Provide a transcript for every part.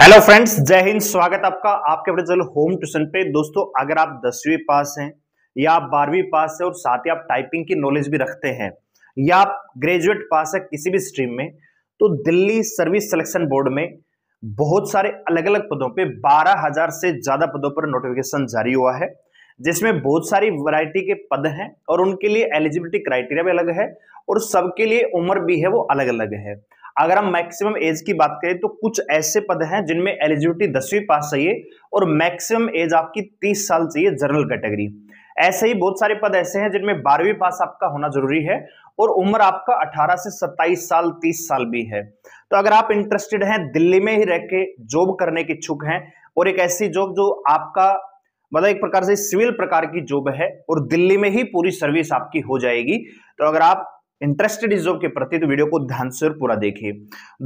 hello friends जय हिंद स्वागत आपका आपके अपने चैनल होम ट्यूशन पे दोस्तों अगर आप दसवीं पास हैं या आप बारहवीं पास हैं और साथ ही आप टाइपिंग की नॉलेज भी रखते हैं या आप ग्रेजुएट पास है किसी भी स्ट्रीम में तो दिल्ली सर्विस सिलेक्शन बोर्ड में बहुत सारे अलग अलग पदों पे 12,000 से ज़्यादा पदों पर नोटिफिकेशन जारी हुआ है जिसमें बहुत सारी वैरायटी के पद हैं और उनके लिए एलिजिबिलिटी क्राइटेरिया भी अलग है और सबके लिए उम्र भी है वो अलग अलग है अगर हम मैक्सिमम एज की बात करें तो कुछ ऐसे पद हैं जिनमें एलिजिबिलिटी दसवीं पास चाहिए और मैक्सिमम एज आपकी तीस साल चाहिए जनरल कैटेगरी ऐसे ही बहुत सारे पद ऐसे हैं जिनमें बारहवीं पास आपका होना जरूरी है और उम्र आपका 18 से 27 साल 30 साल भी है तो अगर आप इंटरेस्टेड हैं दिल्ली में ही रह के जॉब करने के इच्छुक हैं और एक ऐसी जॉब जो आपका मतलब एक प्रकार से सिविल प्रकार की जॉब है और दिल्ली में ही पूरी सर्विस आपकी हो जाएगी तो अगर आप इंटरेस्टेड इस जॉब के प्रति तो वीडियो को ध्यान से और पूरा देखिए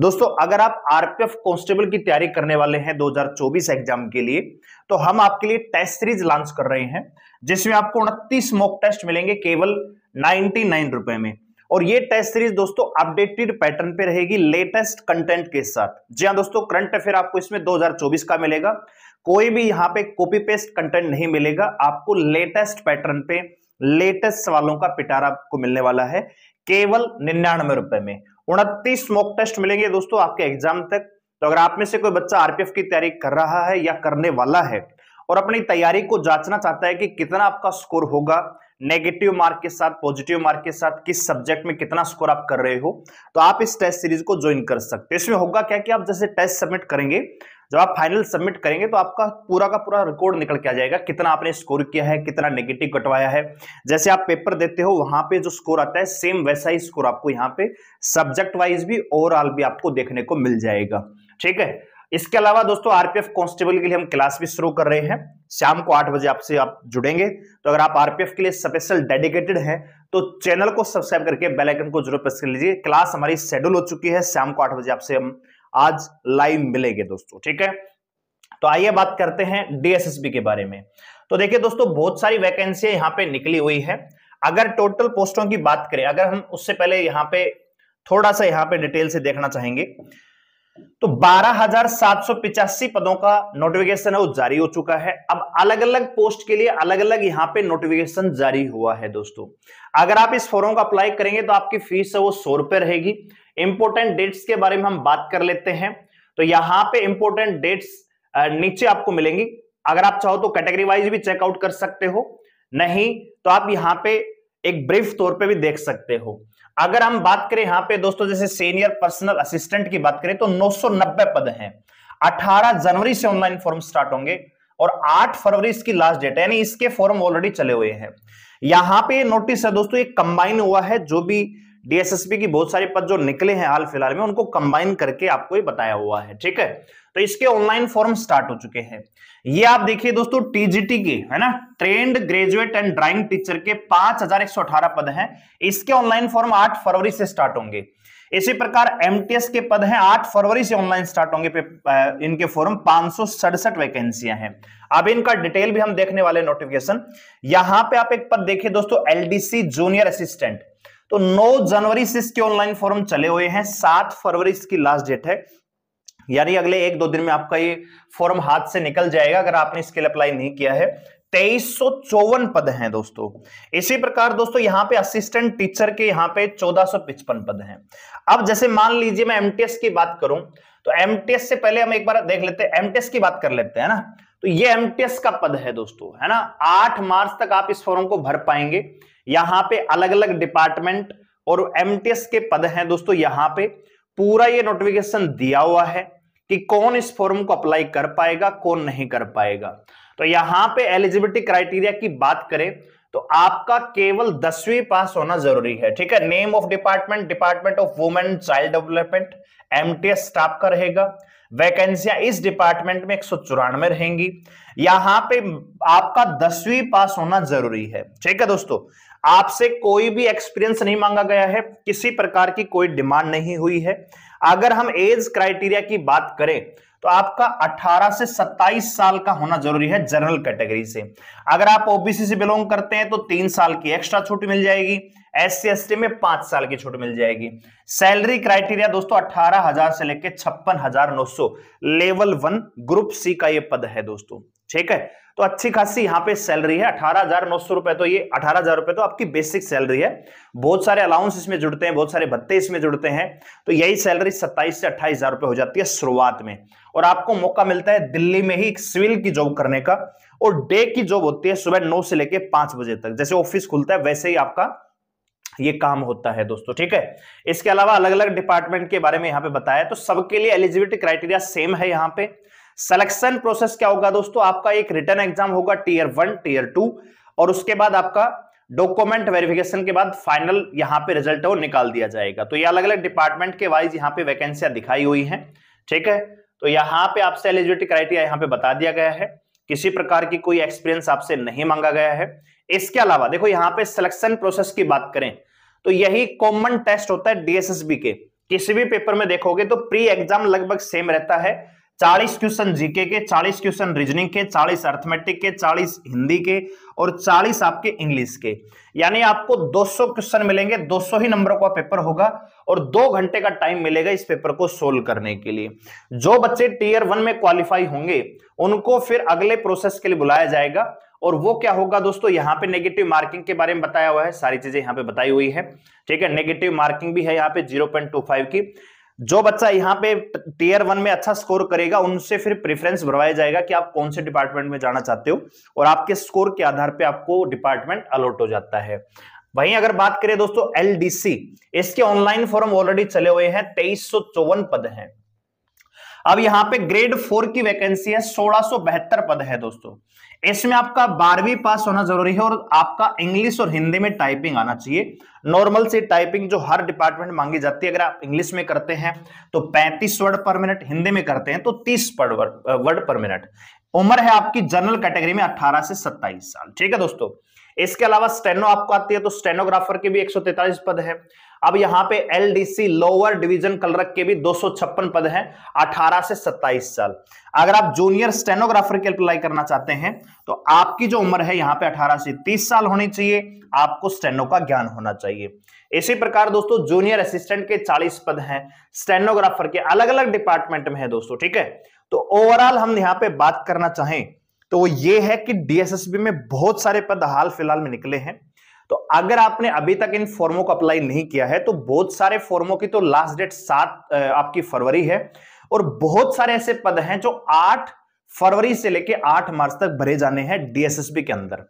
दोस्तों अगर आप आरपीएफ कांस्टेबल की तैयारी करने वाले हैं 2024 एग्जाम के लिए तो हम आपके लिए टेस्ट सीरीज लॉन्च कर रहे हैं जिसमें आपको उनतीस मॉक टेस्ट मिलेंगे केवल नाइनटी रुपए में और ये टेस्ट सीरीज दोस्तों अपडेटेड पैटर्न पे रहेगी लेटेस्ट कंटेंट के साथ जी हाँ दोस्तों करंट अफेयर आपको इसमें 2024 का मिलेगा कोई भी यहाँ पे कॉपी पेस्ट कंटेंट नहीं मिलेगा आपको लेटेस्ट पैटर्न पे लेटेस्ट सवालों का पिटारा आपको मिलने वाला है केवल निन्यानवे रुपए में उनतीस मॉक टेस्ट मिलेंगे दोस्तों आपके एग्जाम तक तो अगर आप में से कोई बच्चा आरपीएफ की तैयारी कर रहा है या करने वाला है और अपनी तैयारी को जांचना चाहता है कि कितना आपका स्कोर होगा नेगेटिव मार्क के साथ पॉजिटिव मार्क के साथ किस सब्जेक्ट में कितना स्कोर आप कर रहे हो तो आप इस टेस्ट सीरीज को ज्वाइन कर सकते हैं इसमें होगा क्या कि आप जैसे टेस्ट सबमिट करेंगे जब आप फाइनल सबमिट करेंगे तो आपका पूरा का पूरा रिकॉर्ड निकल के आ जाएगा कितना आपने स्कोर किया है कितना नेगेटिव कटवाया है जैसे आप पेपर देते हो वहां पे जो स्कोर आता है सेम वैसा ही स्कोर आपको यहाँ पे सब्जेक्ट वाइज भी ओवरऑल भी आपको देखने को मिल जाएगा ठीक है इसके अलावा दोस्तों आरपीएफ कॉन्स्टेबल के लिए हम क्लास भी शुरू कर रहे हैं शाम को आठ बजे आपसे आप जुड़ेंगे तो अगर आप आरपीएफ के लिए स्पेशल डेडिकेटेड हैं तो चैनल को सब्सक्राइब करके बेल आइकन को जरूर प्रेस कर लीजिए क्लास हमारी शेड्यूल हो चुकी है शाम को आठ बजे आपसे हम आज लाइव मिलेंगे दोस्तों ठीक है तो आइए बात करते हैं डीएसएसबी के बारे में तो देखिए दोस्तों बहुत सारी वैकेंसी यहाँ पे निकली हुई है अगर टोटल पोस्टों की बात करें अगर हम उससे पहले यहाँ पे थोड़ा सा यहाँ पे डिटेल से देखना चाहेंगे तो बारह पदों का नोटिफिकेशन है वो जारी हो चुका है अब अलग अलग पोस्ट के लिए अलग अलग यहाँ पे नोटिफिकेशन जारी हुआ है दोस्तों अगर आप इस फॉर्म का अप्लाई करेंगे तो आपकी फीस है वो सौ रुपए रहेगी इंपोर्टेंट डेट्स के बारे में हम बात कर लेते हैं तो यहां पे इंपोर्टेंट डेट्स नीचे आपको मिलेंगी अगर आप चाहो तो कैटेगरी वाइज भी चेकआउट कर सकते हो नहीं तो आप यहां पे एक ब्रीफ तौर पे भी देख सकते हो अगर हम बात करें यहां पे दोस्तों जैसे सीनियर पर्सनल असिस्टेंट की बात करें तो 990 पद हैं 18 जनवरी से ऑनलाइन फॉर्म स्टार्ट होंगे और 8 फरवरी इसकी लास्ट डेट है यानी इसके फॉर्म ऑलरेडी चले हुए हैं यहाँ पे नोटिस है दोस्तों ये कंबाइन हुआ है जो भी डीएसएसपी की बहुत सारे पद जो निकले हैं हाल फिलहाल में उनको कंबाइन करके आपको ये बताया हुआ है ठीक है तो इसके ऑनलाइन फॉर्म स्टार्ट हो चुके हैं ये आप देखिए दोस्तों टीजीटी के है ना trained graduate and drawing teacher के अठारह पद हैं इसके ऑनलाइन फॉर्म 8 फरवरी से स्टार्ट होंगे इसी प्रकार एमटीएस के पद हैं 8 फरवरी से ऑनलाइन स्टार्ट होंगे इनके फॉर्म पांच वैकेंसियां हैं अब इनका डिटेल भी हम देखने वाले नोटिफिकेशन यहां पे आप एक पद देखिए दोस्तों एलडीसी जूनियर असिस्टेंट तो 9 जनवरी से इसके ऑनलाइन फॉर्म चले हुए हैं 7 फरवरी इसकी लास्ट डेट है यानी अगले एक दो दिन में आपका ये फॉर्म हाथ से निकल जाएगा अगर आपने इसके लिए अप्लाई नहीं किया है तेईस पद हैं दोस्तों इसी प्रकार दोस्तों यहाँ पे असिस्टेंट टीचर के यहाँ पे चौदह पद हैं अब जैसे मान लीजिए मैं एमटीएस की बात करूं तो एमटीएस से पहले हम एक बार देख लेते हैं एमटीएस की बात कर लेते हैं ना तो ये एमटीएस का पद है दोस्तों है ना 8 मार्च तक आप इस फॉर्म को भर पाएंगे यहां पे अलग अलग डिपार्टमेंट और एमटीएस के पद हैं दोस्तों यहां पे पूरा ये नोटिफिकेशन दिया हुआ है कि कौन इस फॉर्म को अप्लाई कर पाएगा कौन नहीं कर पाएगा तो यहां पे एलिजिबिलिटी क्राइटेरिया की बात करें तो आपका केवल दसवीं पास होना जरूरी है ठीक है name of department department of women child development MTS staff का रहेगा वैकेंसियां इस डिपार्टमेंट में एक रहेंगी यहां पे आपका दसवीं पास होना जरूरी है ठीक है दोस्तों आपसे कोई भी एक्सपीरियंस नहीं मांगा गया है किसी प्रकार की कोई डिमांड नहीं हुई है अगर हम एज क्राइटेरिया की बात करें तो आपका 18 से 27 साल का होना जरूरी है जनरल कैटेगरी से अगर आप ओबीसी से बिलोंग करते हैं तो तीन साल की एक्स्ट्रा छूट मिल जाएगी एस सी में पांच साल की छूट मिल जाएगी सैलरी क्राइटेरिया दोस्तों अठारह हजार से लेकर छप्पन हजार नौ सौ लेवल वन ग्रुप सी का ये पद है दोस्तों ठीक है तो अच्छी खासी यहां पे सैलरी है अठारह हजार नौ सौ रुपए तो ये अठारह हजार रुपए तो आपकी बेसिक सैलरी है बहुत सारे अलाउंस इसमें जुड़ते हैं बहुत सारे भत्ते इसमें जुड़ते हैं तो यही सैलरी सत्ताईस से अट्ठाईस हजार रुपए हो जाती है शुरुआत में और आपको मौका मिलता है दिल्ली में ही एक सिविल की जॉब करने का और डे की जॉब होती है सुबह नौ से लेकर पांच बजे तक जैसे ऑफिस खुलता है वैसे ही आपका ये काम होता है दोस्तों ठीक है इसके अलावा अलग अलग डिपार्टमेंट के बारे में यहां पे बताया तो सबके लिए एलिजिबिलिटी क्राइटेरिया सेम है यहां पे सिलेक्शन प्रोसेस क्या होगा दोस्तों आपका एक रिटर्न एग्जाम होगा टीयर वन टीयर टू और उसके बाद आपका डॉक्यूमेंट वेरिफिकेशन के बाद फाइनल यहाँ पे रिजल्ट है वो निकाल दिया जाएगा तो ये अलग अलग डिपार्टमेंट के वाइज यहाँ पे वैकेंसियां दिखाई हुई हैं ठीक है तो यहाँ पे आपसे एलिजिबिलिटी क्राइटेरिया यहाँ पे बता दिया गया है किसी प्रकार की कोई एक्सपीरियंस आपसे नहीं मांगा गया है इसके अलावा देखो यहां पे सिलेक्शन प्रोसेस की बात करें तो यही कॉमन टेस्ट होता है डीएसएसबी के किसी भी पेपर में देखोगे तो प्री एग्जाम लगभग सेम रहता है चालीस क्वेश्चन जीके के चालीस क्वेश्चन रीजनिंग के चालीस अर्थमेटिक के चालीस हिंदी के और चालीस आपके इंग्लिश के यानी आपको 200 क्वेश्चन मिलेंगे 200 ही नंबरों का पेपर होगा और दो घंटे का टाइम मिलेगा इस पेपर को सोल्व करने के लिए जो बच्चे टीयर वन में क्वालिफाई होंगे उनको फिर अगले प्रोसेस के लिए बुलाया जाएगा और वो क्या होगा दोस्तों यहाँ पे नेगेटिव मार्किंग के बारे में बताया हुआ है सारी चीजें यहाँ पे बताई हुई है ठीक है नेगेटिव मार्किंग भी है यहाँ पे 0.25 की जो बच्चा यहाँ पे टीयर वन में अच्छा स्कोर करेगा उनसे फिर प्रेफरेंस भरवाया जाएगा कि आप कौन से डिपार्टमेंट में जाना चाहते हो और आपके स्कोर के आधार पे आपको डिपार्टमेंट अलॉट हो जाता है वहीं अगर बात करें दोस्तों एलडीसी इसके ऑनलाइन फॉर्म ऑलरेडी चले हुए हैं तेईस पद हैं अब यहां पे ग्रेड फोर की वैकेंसी है सोलह पद है दोस्तों इसमें आपका बारहवीं पास होना जरूरी है और आपका इंग्लिश और हिंदी में टाइपिंग आना चाहिए नॉर्मल से टाइपिंग जो हर डिपार्टमेंट मांगी जाती है अगर आप इंग्लिश में करते हैं तो 35 वर्ड पर मिनट हिंदी में करते हैं तो 30 वर्ड पर मिनट उम्र है आपकी जनरल कैटेगरी में 18 से 27 साल ठीक है दोस्तों इसके अलावा स्टेनो आपको आती है तो स्टेनोग्राफर के भी एक पद है अब यहां पे एलडीसी लोअर डिवीजन कलरक के भी 256 पद हैं 18 से 27 साल अगर आप जूनियर स्टेनोग्राफर के अप्लाई करना चाहते हैं तो आपकी जो उम्र है यहाँ पे 18 से 30 साल होनी चाहिए आपको स्टेनो का ज्ञान होना चाहिए इसी प्रकार दोस्तों जूनियर असिस्टेंट के 40 पद हैं स्टेनोग्राफर के अलग अलग डिपार्टमेंट में है दोस्तों ठीक है तो ओवरऑल हम यहाँ पे बात करना चाहें तो वो ये है कि डीएसएसबी में बहुत सारे पद हाल फिलहाल में निकले हैं तो अगर आपने अभी तक इन फॉर्मों को अप्लाई नहीं किया है तो बहुत सारे फॉर्मों की तो लास्ट डेट सात आपकी फरवरी है और बहुत सारे ऐसे पद हैं जो आठ फरवरी से लेकर आठ मार्च तक भरे जाने हैं डीएसएसबी के अंदर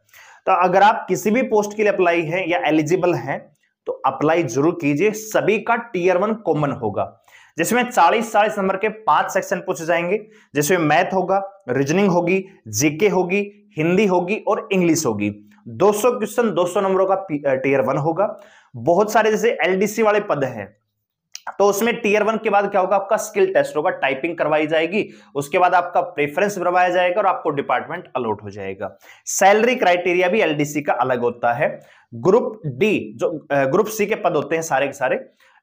तो अगर आप किसी भी पोस्ट के लिए अप्लाई है या एलिजिबल है तो अप्लाई जरूर कीजिए सभी का टीयर वन कॉमन होगा जिसमें 40 चालीस नंबर के पांच सेक्शन पूछे जाएंगे जिसमें मैथ होगा रीजनिंग होगी जीके होगी हिंदी होगी और इंग्लिश होगी 200 क्वेश्चन 200 नंबरों का टीयर वन होगा बहुत सारे जैसे एलडीसी वाले पद हैं तो उसमें टीयर वन के बाद क्या होगा आपका स्किल टेस्ट होगा टाइपिंग करवाई जाएगी उसके बाद आपका प्रेफरेंस करवाया जाएगा और आपको डिपार्टमेंट अलॉट हो जाएगा सैलरी क्राइटेरिया भी एलडीसी का अलग होता है ग्रुप डी जो ग्रुप सी के पद होते हैं सारे के सारे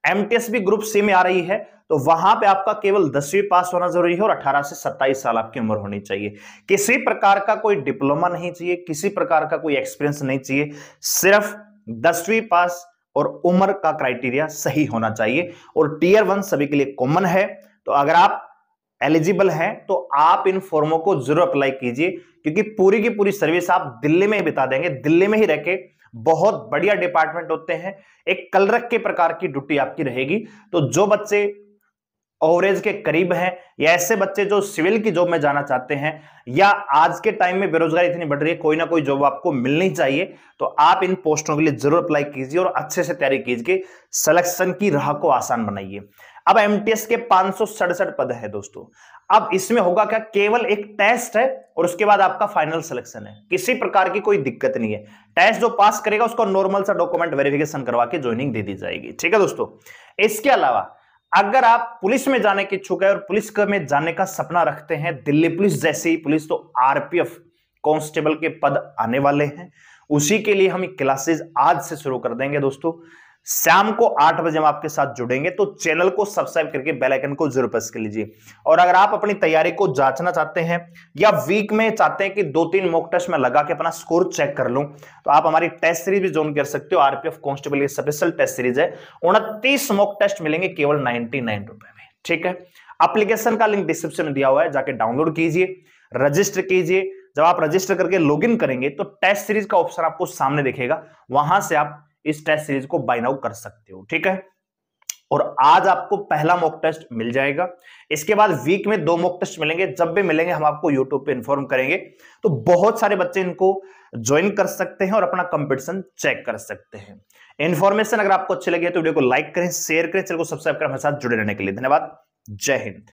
एमटीएसबी ग्रुप सी में आ रही है तो वहां पे आपका केवल दसवीं पास होना जरूरी है और 18 से 27 साल आपकी उम्र होनी चाहिए किसी प्रकार का कोई डिप्लोमा नहीं चाहिए किसी प्रकार का कोई एक्सपीरियंस नहीं चाहिए सिर्फ दसवीं पास और उम्र का क्राइटेरिया सही होना चाहिए और टीयर वन सभी के लिए कॉमन है तो अगर आप एलिजिबल हैं तो आप इन फॉर्मों को जरूर अप्लाई कीजिए क्योंकि पूरी की पूरी सर्विस आप दिल्ली में ही बिता देंगे दिल्ली में ही रह के बहुत बढ़िया डिपार्टमेंट होते हैं एक कलरक के प्रकार की ड्यूटी आपकी रहेगी तो जो बच्चे ओवरेज के करीब है या ऐसे बच्चे जो सिविल की जॉब में जाना चाहते हैं या आज के टाइम में बेरोजगारी इतनी बढ़ रही है कोई ना कोई जॉब आपको मिलनी चाहिए तो आप इन पोस्टों के लिए जरूर अप्लाई कीजिए और अच्छे से तैयारी कीजिए सिलेक्शन की राह को आसान बनाइए अब एमटीएस के पांच पद है दोस्तों अब इसमें होगा क्या केवल एक टेस्ट है और उसके बाद आपका फाइनल सिलेक्शन है किसी प्रकार की कोई दिक्कत नहीं है टेस्ट जो पास करेगा उसको नॉर्मल सा डॉक्यूमेंट वेरिफिकेशन करवा के ज्वाइनिंग दे दी जाएगी ठीक है दोस्तों इसके अलावा अगर आप पुलिस में जाने के इच्छुक है और पुलिस में जाने का सपना रखते हैं दिल्ली पुलिस जैसे ही पुलिस तो आरपीएफ कांस्टेबल के पद आने वाले हैं उसी के लिए हम क्लासेज आज से शुरू कर देंगे दोस्तों शाम को आठ बजे हम आपके साथ जुड़ेंगे तो चैनल को सब्सक्राइब करके बेल आइकन को जरूर प्रेस कर लीजिए और अगर आप अपनी तैयारी को जांचना चाहते हैं या वीक में चाहते हैं कि दो तीन मॉक टेस्ट में लगा के अपना स्कोर चेक कर लूं तो आप हमारी टेस्ट सीरीज भी ज्वाइन कर सकते हो आरपीएफ कॉन्स्टेबल की स्पेशल टेस्ट सीरीज है उनतीस मॉक टेस्ट मिलेंगे केवल नाइनटी में ठीक है एप्लीकेशन का लिंक डिस्क्रिप्शन में दिया हुआ है जाके डाउनलोड कीजिए रजिस्टर कीजिए जब आप रजिस्टर करके लॉगिन करेंगे तो टेस्ट सीरीज का ऑप्शन आपको सामने दिखेगा वहां से आप इस टेस्ट सीरीज को बाइन आउट कर सकते हो ठीक है और आज आपको पहला मॉक टेस्ट मिल जाएगा इसके बाद वीक में दो मॉक टेस्ट मिलेंगे जब भी मिलेंगे हम आपको यूट्यूब पे इन्फॉर्म करेंगे तो बहुत सारे बच्चे इनको ज्वाइन कर सकते हैं और अपना कंपटीशन चेक कर सकते हैं इन्फॉर्मेशन अगर आपको अच्छी लगी है तो वीडियो को लाइक करें शेयर करें चलो सब्सक्राइब करें हमारे साथ जुड़े रहने के लिए धन्यवाद जय हिंद